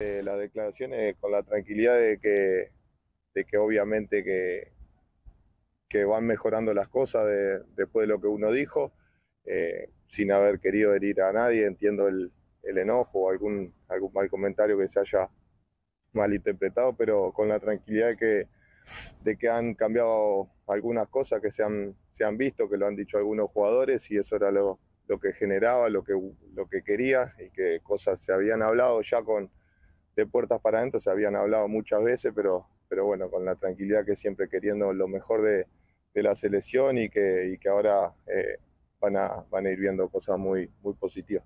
Eh, las declaraciones con la tranquilidad de que, que obviamente que, que, van mejorando las cosas después de lo que uno dijo, eh, sin haber querido herir a nadie, entiendo el, enojo o algún, algún mal comentario que se haya malinterpretado, pero con la tranquilidad de que, de que han cambiado algunas cosas que se han, se han visto, que lo han dicho algunos jugadores y eso era lo, que generaba, lo que, lo que quería y que cosas se habían hablado ya con de puertas para adentro, se habían hablado muchas veces, pero, pero bueno, con la tranquilidad que siempre queriendo lo mejor de, de la selección y que, y que ahora eh, van, a, van a ir viendo cosas muy, muy positivas.